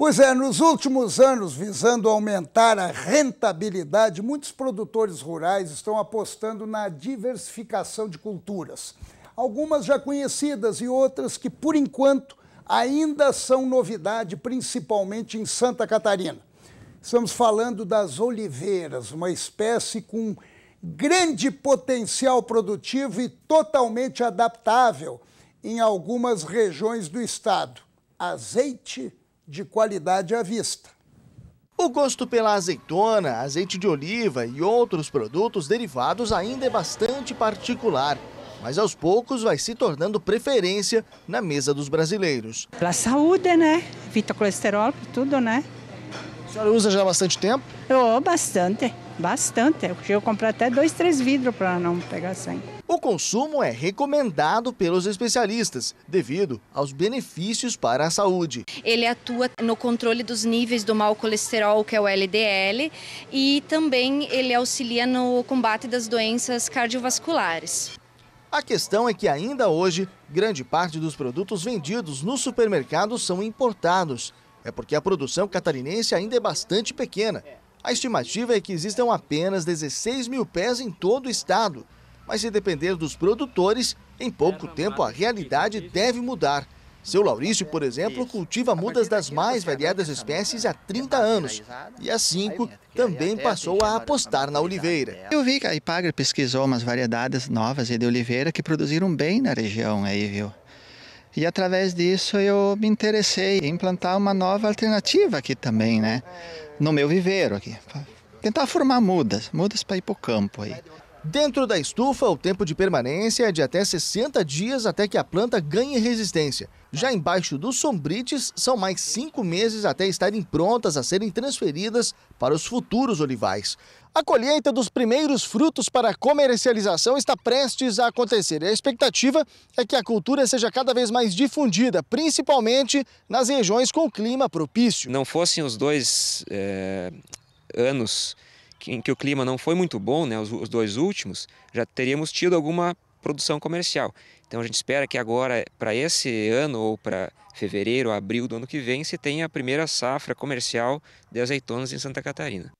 Pois é, nos últimos anos, visando aumentar a rentabilidade, muitos produtores rurais estão apostando na diversificação de culturas. Algumas já conhecidas e outras que, por enquanto, ainda são novidade, principalmente em Santa Catarina. Estamos falando das oliveiras, uma espécie com grande potencial produtivo e totalmente adaptável em algumas regiões do estado. Azeite de qualidade à vista. O gosto pela azeitona, azeite de oliva e outros produtos derivados ainda é bastante particular, mas aos poucos vai se tornando preferência na mesa dos brasileiros. Pela saúde, né? Vita colesterol, tudo, né? A senhora usa já há bastante tempo? Oh, bastante. Bastante. É. Eu chego a comprar até dois, três vidros para não pegar sangue. O consumo é recomendado pelos especialistas, devido aos benefícios para a saúde. Ele atua no controle dos níveis do mau colesterol, que é o LDL, e também ele auxilia no combate das doenças cardiovasculares. A questão é que ainda hoje, grande parte dos produtos vendidos nos supermercados são importados. É porque a produção catarinense ainda é bastante pequena a estimativa é que existam apenas 16 mil pés em todo o estado. Mas se depender dos produtores, em pouco é, tempo a realidade deve mudar. Seu Laurício, por exemplo, cultiva mudas das mais variadas espécies há 30 anos e há 5 também passou a apostar na oliveira. Eu vi que a Ipagre pesquisou umas variedades novas de oliveira que produziram bem na região aí, viu? E através disso eu me interessei em implantar uma nova alternativa aqui também, né? No meu viveiro aqui. Tentar formar mudas, mudas para hipocampo aí. Dentro da estufa, o tempo de permanência é de até 60 dias até que a planta ganhe resistência. Já embaixo dos sombrites, são mais cinco meses até estarem prontas a serem transferidas para os futuros olivais. A colheita dos primeiros frutos para comercialização está prestes a acontecer. a expectativa é que a cultura seja cada vez mais difundida, principalmente nas regiões com clima propício. Não fossem os dois é, anos em que o clima não foi muito bom, né, os, os dois últimos, já teríamos tido alguma produção comercial. Então a gente espera que agora, para esse ano ou para fevereiro, abril do ano que vem, se tenha a primeira safra comercial de azeitonas em Santa Catarina.